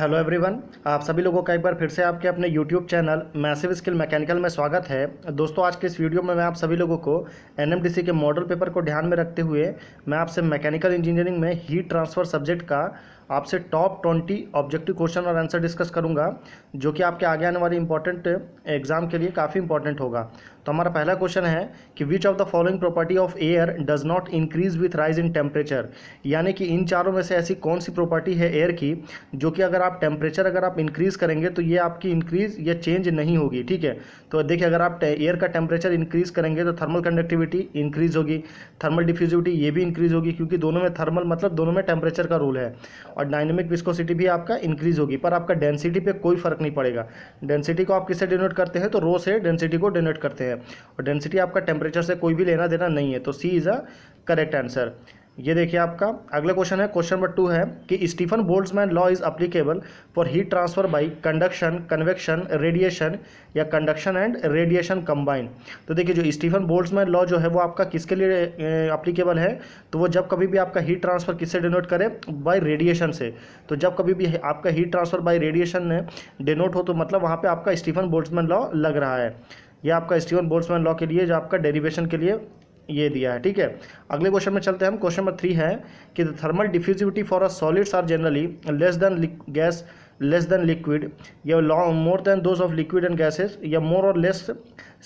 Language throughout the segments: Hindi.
हेलो एवरीवन आप सभी लोगों का एक बार फिर से आपके अपने YouTube channel massive skill mechanical में स्वागत है दोस्तों आज के इस वीडियो में मैं आप सभी लोगों को एनएमडीसी के मॉडल पेपर को ध्यान में रखते हुए मैं आपसे मैकेनिकल इंजीनियरिंग में हीट ट्रांसफ़र सब्जेक्ट का आपसे टॉप ट्वेंटी ऑब्जेक्टिव क्वेश्चन और आंसर डिस्कस करूंगा जो कि आपके आगे आने वाले इंपॉर्टेंट एग्जाम के लिए काफ़ी इंपॉर्टेंट होगा तो हमारा पहला क्वेश्चन है कि which of the following property of air does not increase with rise in temperature यानी कि इन चारों में से ऐसी कौन सी प्रॉपर्टी है एयर की जो कि अगर आप टेम्परेचर अगर आप इंक्रीज़ करेंगे तो ये आपकी इंक्रीज़ या चेंज नहीं होगी ठीक है तो देखिए अगर आप एयर का टेम्परेचर इंक्रीज़ करेंगे तो थर्मल कंडक्टिविटी इंक्रीज़ होगी थर्मल डिफ्यूजिविटी ये भी इंक्रीज़ होगी क्योंकि दोनों में थर्मल मतलब दोनों में टेम्परेचर का रूल है और डायनेमिक विस्कोसिटी भी आपका इंक्रीज होगी पर आपका डेंसिटी पे कोई फर्क नहीं पड़ेगा डेंसिटी को आप किससे डिनोट करते हैं तो रो से डेंसिटी को डिनोट करते हैं और डेंसिटी आपका टेम्परेचर से कोई भी लेना देना नहीं है तो C is a correct answer ये देखिए आपका अगला क्वेश्चन है क्वेश्चन नंबर टू है कि Stefan Boltzmann law is applicable for heat transfer by conduction convection radiation या कंडक्शन एंड रेडिएशन कंबाइन तो देखिए जो स्टीफन बोल्ट्समैन लॉ जो है वो आपका किसके लिए अप्लीकेबल है तो वो जब कभी भी आपका हीट ट्रांसफर किससे डिनोट करे बाई रेडिएशन से तो जब कभी भी आपका हीट ट्रांसफर बाई रेडिएशन ने डिनोट हो तो मतलब वहाँ पर आपका स्टीफन बोल्ट्समैन लॉ लग रहा है यह आपका स्टीफन बोल्ट्समैन लॉ के लिए जो आपका डेरीवेशन के लिए ये दिया है ठीक है अगले क्वेश्चन में चलते हैं हम क्वेश्चन नंबर थ्री है कि the thermal diffusivity for a solids are generally less than gas less than liquid या long more than those of liquid and gases या मोर और less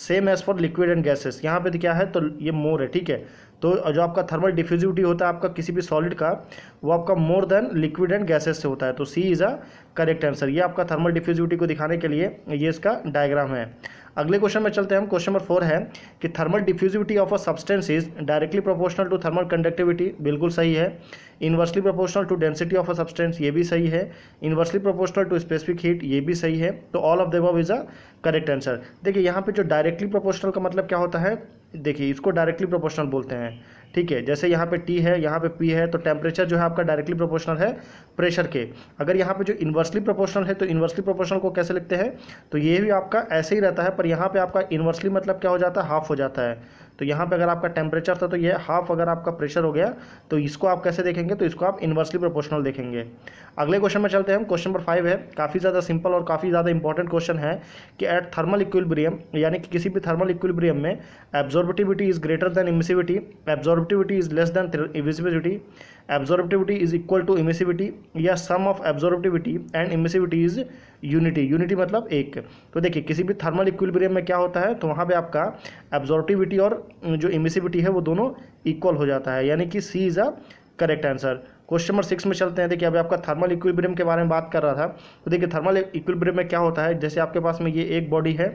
same as for liquid and gases यहाँ पे तो क्या है तो ये मोर है ठीक है तो जो आपका थर्मल डिफ्यूजिविटी होता है आपका किसी भी सॉलिड का वो आपका more than liquid and gases से होता है तो C is a correct answer ये आपका थर्मल डिफ्यूजिविटी को दिखाने के लिए ये इसका डायग्राम है अगले क्वेश्चन में चलते हैं हम क्वेश्चन नंबर फोर है कि thermal diffusivity of a substance is directly proportional to thermal conductivity बिल्कुल सही है inversely proportional to density of a substance ये भी सही है inversely proportional to specific heat ये भी सही है तो all of the above is a correct answer देखिए यहाँ पे जो डायरेक्टली प्रोपोर्शनल का मतलब क्या होता है देखिए इसको डायरेक्टली प्रोपोर्शनल बोलते हैं ठीक है जैसे यहाँ पे टी है यहाँ पे पी है तो टेम्परेचर जो है आपका डायरेक्टली प्रोपोर्शनल है प्रेशर के अगर यहाँ पे जो इन्वर्सली प्रोपोर्शनल है तो इन्वर्सली प्रोपोर्शनल को कैसे लिखते हैं तो ये भी आपका ऐसे ही रहता है पर यहाँ पे आपका इन्वर्सली मतलब क्या हो जाता है हाफ हो जाता है तो यहाँ पे अगर आपका टेम्परेचर था तो ये हाफ अगर आपका प्रेशर हो गया तो इसको आप कैसे देखेंगे तो इसको आप इन्वर्सली प्रोपोर्शनल देखेंगे अगले क्वेश्चन में चलते हैं हम क्वेश्चन नंबर फाइव है काफ़ी ज़्यादा सिंपल और काफ़ी ज़्यादा इंपॉर्टेंट क्वेश्चन है कि एट थर्मल इक्विलिब्रियम यानी कि किसी भी थर्मल इक्विलिब्रियम में absorptivity is greater than emissivity absorptivity is less than इविजिबिलिटी absorptivity is equal to emissivity या sum of absorptivity and emissivity is unity unity मतलब एक तो देखिए किसी भी थर्मल इक्विलिब्रियम में क्या होता है तो वहाँ पे आपका एब्जॉर्बिविटी और जो इमिसिविटी है वो दोनों इक्वल हो जाता है यानी कि C is a correct answer question number six में चलते हैं देखिए अभी आपका थर्मल इक्विलिब्रियम के बारे में बात कर रहा था तो देखिए थर्मल इक्विलिब्रियम में क्या होता है जैसे आपके पास में ये एक बॉडी है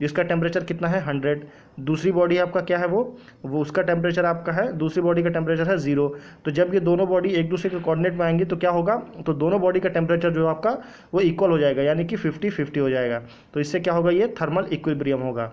जिसका टेम्परेचर कितना है हंड्रेड दूसरी बॉडी आपका क्या है वो वो उसका टेम्परेचर आपका है दूसरी बॉडी का टेम्परेचर है जीरो तो जब ये दोनों बॉडी एक दूसरे के कोऑर्डिनेट में आएंगी तो क्या होगा तो दोनों बॉडी का टेम्परेचर जो आपका वो इक्वल हो जाएगा यानी कि फिफ्टी फिफ्टी हो जाएगा तो इससे क्या होगा ये थर्मल इक्विब्रियम होगा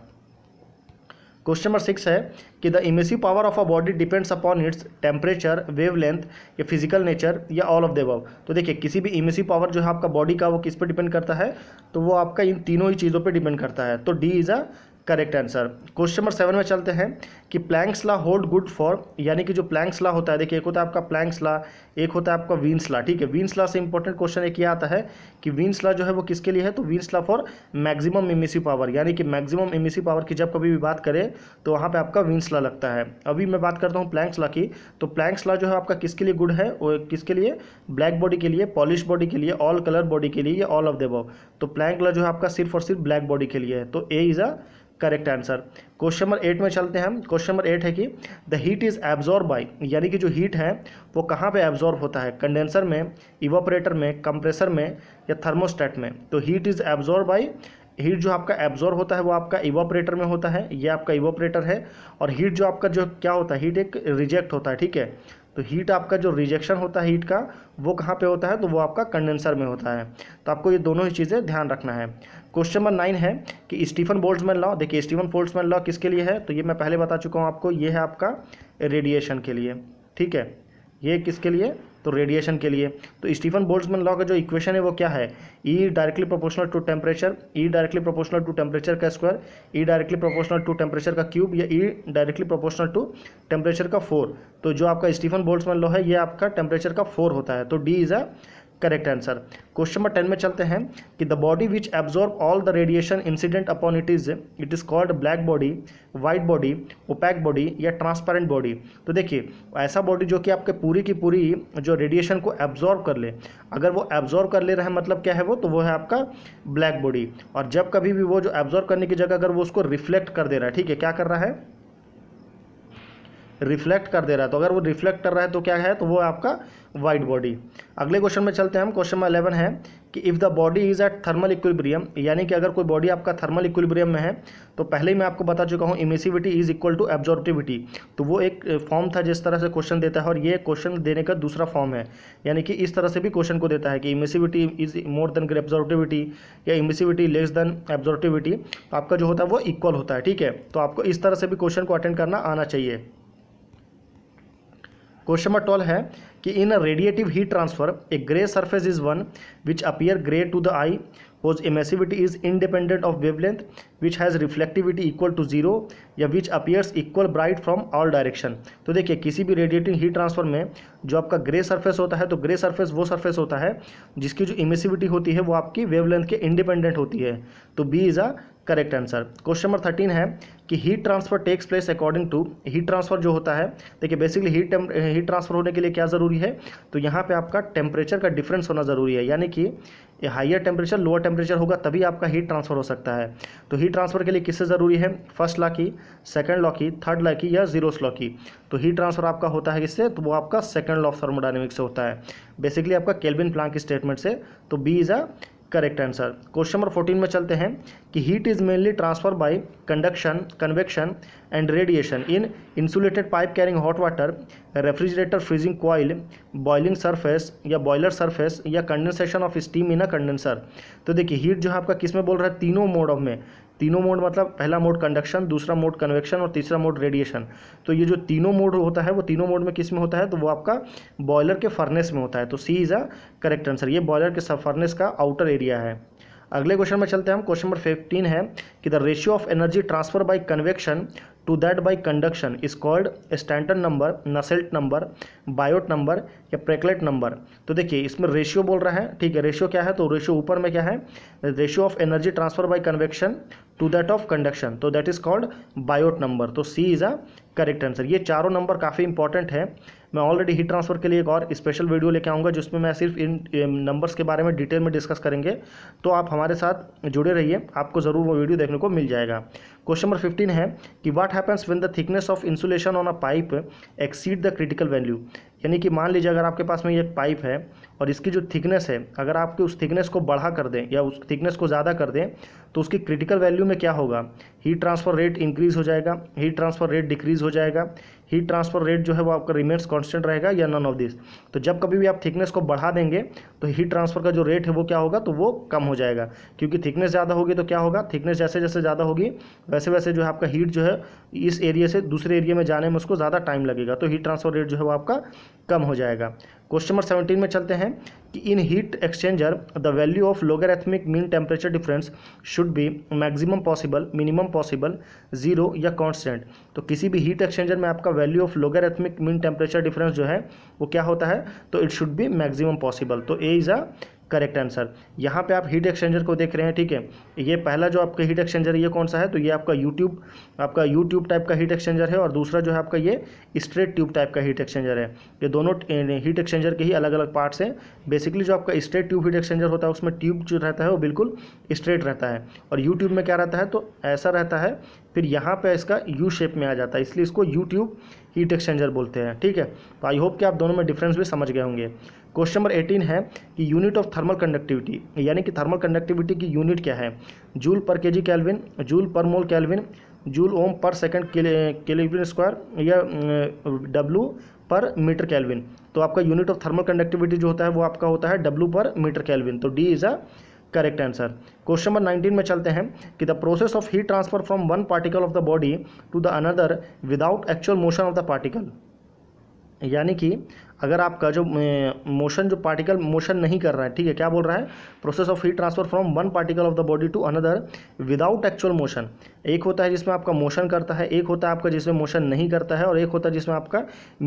क्वेश्चन नंबर सिक्स है कि the emissive power of a body depends upon its temperature wavelength या फिजिकल नेचर या ऑल ऑफ द अबव तो देखिए किसी भी इमेसिव पावर जो है आपका बॉडी का वो किस पर डिपेंड करता है तो वो आपका इन तीनों ही चीज़ों पर डिपेंड करता है तो D is a correct answer question number seven में चलते हैं कि Planck's law hold good for यानी कि जो प्लैंक्स ला होता है देखिए एक होता है आपका प्लैंक्स ला एक होता है आपका वीन्स ला ठीक है वीन्स ला से इंपॉर्टेंट क्वेश्चन एक ये आता है कि वीन्स ला जो है वो किसके लिए है तो Wien's law for maximum emissive power यानी कि मैक्सिमम इमिसी पावर की जब कभी भी बात करें तो वहाँ पर आपका वीन्स ला लगता है अभी मैं बात करता हूँ प्लैंक्स ला की तो प्लैंक्स ला जो है आपका किसके लिए गुड है वो किसके लिए ब्लैक बॉडी के लिए पॉलिश बॉडी के लिए ऑल कलर बॉडी के लिए ऑल ऑफ द बॉ तो प्लैंक ला जो है आपका सिर्फ और सिर्फ ब्लैक बॉडी के लिए है तो A is a correct answer question number eight में चलते हैं हम क्वेश्चन नंबर एट है कि the heat is absorb by यानी कि जो हीट है वो कहाँ पे एब्जॉर्ब होता है कंडेंसर में इवोपरेटर में कंप्रेसर में या थर्मोस्टेट में तो heat is absorb by heat जो आपका एब्जॉर्ब होता है वो आपका इवोपरेटर में होता है ये आपका इवोपरेटर है और हीट जो आपका जो क्या होता है हीट एक रिजेक्ट होता है ठीक है तो हीट आपका जो रिजेक्शन होता है हीट का वो कहाँ पे होता है तो वो आपका कंडेंसर में होता है तो आपको ये दोनों ही चीज़ें ध्यान रखना है क्वेश्चन नंबर नाइन है कि स्टीफन बोल्ट्समैन लॉ देखिए स्टीफन बोल्ट्समैन लॉ किसके लिए है तो ये मैं पहले बता चुका हूँ आपको ये है आपका रेडिएशन के लिए ठीक है ये किसके लिए तो रेडिएशन के लिए तो स्टीफन बोल्ट्जमैन लॉ का जो इक्वेशन है वो क्या है E directly proportional to temperature E directly proportional to temperature का square E directly proportional to temperature का क्यूब या E directly proportional to temperature का फोर तो जो आपका स्टीफन बोल्ट्समैन लॉ है ये आपका टेम्परेचर का फोर होता है तो D is a correct answer question number ten में चलते हैं कि the body which absorb all the radiation incident upon it is it is called black body white body opaque body या ट्रांसपेरेंट बॉडी तो देखिए ऐसा बॉडी जो कि आपके पूरी की पूरी जो रेडिएशन को एब्जॉर्ब कर ले अगर वो एब्जॉर्ब कर ले रहा है मतलब क्या है वो तो वो है आपका ब्लैक बॉडी और जब कभी भी वो जो एब्जॉर्ब करने की जगह अगर वो उसको रिफ्लेक्ट कर दे रहा है ठीक है क्या कर रहा है रिफ्लेक्ट कर दे रहा है तो अगर वो रिफ्लेक्ट कर रहा है तो क्या है तो वो आपका वाइट बॉडी अगले क्वेश्चन में चलते हैं हम क्वेश्चन नंबर अलेवन है कि if the body is at thermal equilibrium यानी कि अगर कोई बॉडी आपका थर्मल इक्विलिब्रियम में है तो पहले ही मैं आपको बता चुका हूँ emissivity is equal to absorptivity तो वो एक फॉर्म था जिस तरह से क्वेश्चन देता है और ये क्वेश्चन देने का दूसरा फॉर्म है यानी कि इस तरह से भी क्वेश्चन को देता है कि इमेसिविटी इज मोर देन एब्जॉर्बिविटी या इमेसिविटी लेस देन एब्जॉर्बिविटी आपका जो होता है वो इक्वल होता है ठीक है तो आपको इस तरह से भी क्वेश्चन को अटेंड करना आना चाहिए क्वेश्चन नंबर ट्वेल्व है कि in radiative heat transfer a grey surface is one which appear grey to the eye whose emissivity is independent of wavelength which has reflectivity equal to zero या which appears equal bright from all direction तो देखिए किसी भी रेडिएटिंग हीट ट्रांसफर में जो आपका ग्रे सर्फेस होता है तो ग्रे सर्फेस वो सर्फेस होता है जिसकी जो इमेसिविटी होती है वो आपकी वेवलेंथ के इंडिपेंडेंट होती है तो B is a correct answer question number thirteen है कि heat transfer takes place according to heat transfer जो होता है देखिए बेसिकली हीट हीट ट्रांसफर होने के लिए क्या ज़रूरी भी है तो यहाँ पे आपका टेम्परेचर का डिफरेंस होना ज़रूरी है यानी कि हाइयर टेम्परेचर लोअर टेम्परेचर होगा तभी आपका हीट ट्रांसफ़र हो सकता है तो हीट ट्रांसफ़र के लिए किससे ज़रूरी है फर्स्ट लॉ की सेकेंड लॉ की थर्ड लॉ की या जीरोस लॉ की तो हीट ट्रांसफ़र आपका होता है किससे तो वो आपका सेकेंड लॉ ऑफ थर्मोडाइनमिक्स से होता है बेसिकली आपका केल्विन प्लांक की स्टेटमेंट से तो B is a correct answer question number fourteen में चलते हैं कि heat is mainly transfer by conduction convection and radiation in insulated pipe carrying hot water refrigerator freezing coil boiling surface या बॉयलर सरफेस या condensation of steam in a condenser तो देखिए हीट जो है आपका किस में बोल रहा है तीनों मोड ऑफ में तीनों मोड मतलब पहला मोड कंडक्शन दूसरा मोड कन्वेक्शन और तीसरा मोड रेडिएशन तो ये जो तीनों मोड होता है वो तीनों मोड में किस में होता है तो वो आपका बॉयलर के फर्नेस में होता है तो C is a correct answer ये बॉयलर के फर्नेस का आउटर एरिया है अगले क्वेश्चन में चलते हैं हम क्वेश्चन नंबर फिफ्टीन है कि the ratio of energy transfer by convection to that by conduction is called standard number Nusselt number Biot number या प्रेकलेट नंबर तो देखिए इसमें रेशियो बोल रहा है ठीक है रेशियो क्या है तो रेशियो ऊपर में क्या है ratio of energy transfer by convection to that of conduction तो that is called Biot number तो C is a correct answer ये चारों नंबर काफ़ी इंपॉर्टेंट है मैं ऑलरेडी हीट ट्रांसफ़र के लिए एक और स्पेशल वीडियो लेके आऊँगा जिसमें मैं सिर्फ इन नंबर्स के बारे में डिटेल में डिस्कस करेंगे तो आप हमारे साथ जुड़े रहिए आपको ज़रूर वो वीडियो देखने को मिल जाएगा क्वेश्चन नंबर फिफ्टीन है कि what happens when the thickness of insulation on a pipe exceed the critical value यानी कि मान लीजिए अगर आपके पास में ये पाइप है और इसकी जो थिकनेस है अगर आपके उस थिकनेस को बढ़ा कर दें या उस थिकनेस को ज़्यादा कर दें तो उसकी क्रिटिकल वैल्यू में क्या होगा हीट ट्रांसफर रेट इंक्रीज़ हो जाएगा हीट ट्रांसफर रेट डिक्रीज़ हो जाएगा हीट ट्रांसफर रेट जो है वो आपका रिमेंट्स कांस्टेंट रहेगा या नन ऑफ दिस तो जब कभी भी आप थिकनेस को बढ़ा देंगे तो हीट ट्रांसफर का जो रेट है वो क्या होगा तो वो कम हो जाएगा क्योंकि थिकनेस ज़्यादा होगी तो क्या होगा थिकनेस जैसे जैसे ज़्यादा होगी वैसे वैसे जो है आपका हीट जो है इस एरिया से दूसरे एरिया में जाने में उसको ज़्यादा टाइम लगेगा तो हीट ट्रांसफर रेट जो है वो आपका कम हो जाएगा क्वेश्चन नंबर सेवेंटीन में चलते हैं कि in heat exchanger the value of arithmetic mean temperature difference should be maximum possible minimum possible zero या कांस्टेंट तो किसी भी हीट एक्सचेंजर में आपका value of arithmetic mean temperature difference जो है वो क्या होता है तो it should be maximum possible तो A is a correct answer यहाँ पे आप हीट एक्सचेंजर को देख रहे हैं ठीक है ये पहला जो आपका हीट एक्सचेंजर है ये कौन सा है तो ये आपका यूट्यूब आपका यूट्यूब टाइप का हीट एक्सचेंजर है और दूसरा जो है आपका ये स्ट्रेट ट्यूब टाइप का हीट एक्सचेंजर है ये दोनों हीट एक्सचेंजर के ही अलग अलग पार्ट्स हैं बेसिकली जो आपका स्ट्रेट ट्यूब हीट एक्सचेंजर होता है उसमें ट्यूब जो रहता है वो बिल्कुल स्ट्रेट रहता है और यूट्यूब में क्या रहता है तो ऐसा रहता है फिर यहाँ पर इसका यू शेप में आ जाता है इसलिए इसको यूट्यूब हीट एक्सचेंजर बोलते हैं ठीक है तो आई होप कि आप दोनों में डिफरेंस भी समझ गए होंगे क्वेश्चन नंबर एटीन है कि यूनिट ऑफ थर्मल कंडक्टिविटी यानी कि थर्मल कंडक्टिविटी की यूनिट क्या है जूल पर के जी कैलविन जूल पर मोल कैलविन जूल ओम पर सेकेंड केलेविन स्क्वायर या डब्लू पर मीटर कैलविन तो आपका यूनिट ऑफ थर्मल कंडक्टिविटी जो होता है वो आपका होता है डब्लू पर मीटर कैलविन तो D is a correct answer question number nineteen में चलते हैं कि the process of heat transfer from one particle of the body to the another without actual motion of the particle यानी कि अगर आपका जो मोशन जो पार्टिकल मोशन नहीं कर रहा है ठीक है क्या बोल रहा है process of heat transfer from one particle of the body to another without actual motion एक होता है जिसमें आपका मोशन करता है एक होता है आपका जिसमें मोशन नहीं करता है और एक होता है जिसमें आपका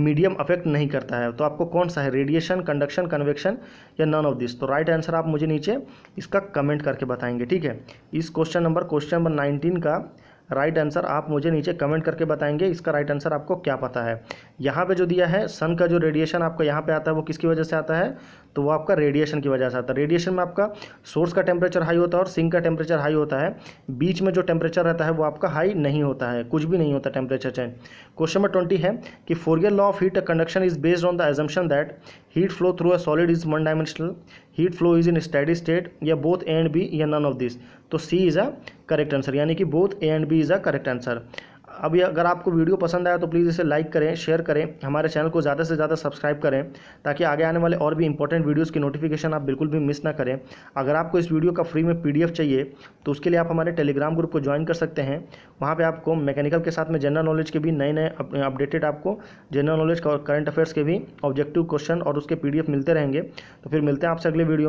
मीडियम अफेक्ट नहीं करता है तो आपको कौन सा है रेडिएशन कंडक्शन कन्वेक्शन या नन ऑफ दिस तो राइट right आंसर आप मुझे नीचे इसका कमेंट करके बताएंगे ठीक है इस question number question number nineteen का राइट आंसर आप मुझे नीचे कमेंट करके बताएंगे इसका राइट आंसर आपको क्या पता है यहाँ पे जो दिया है सन का जो रेडिएशन आपको यहाँ पे आता है वो किसकी वजह से आता है तो वो आपका रेडिएशन की वजह से आता है रेडिएशन में आपका सोर्स का टेम्परेचर हाई होता है और सिंक का टेम्परेचर हाई होता है बीच में जो टेम्परेचर रहता है वो आपका हाई नहीं होता है कुछ भी नहीं होता temperature change question number twenty है कि Fourier law of heat conduction is based on the assumption that heat flow through a solid is one dimensional heat flow is in steady state या बोथ ए एंड बी या नन ऑफ दिस तो C is a correct answer यानी कि both A and B is a correct answer अभी अगर आपको वीडियो पसंद आया तो प्लीज़ इसे लाइक करें शेयर करें हमारे चैनल को ज़्यादा से ज़्यादा सब्सक्राइब करें ताकि आगे आने वाले और भी इंपॉर्टेंट वीडियोज़ की नोटिफिकेशन आप बिल्कुल भी मिस ना करें अगर आपको इस वीडियो का फ्री में पी चाहिए तो उसके लिए आप हमारे टेलीग्राम ग्रुप को ज्वाइन कर सकते हैं वहाँ पर आपको मैकेनिकल के साथ में जनरल नॉलेज के भी नए नए अपडेटेड आपको जनरल नॉलेज और करंट अफेयर्स के भी ऑब्जेक्टिव क्वेश्चन और उसके पी मिलते रहेंगे तो फिर मिलते हैं आपसे अगले वीडियो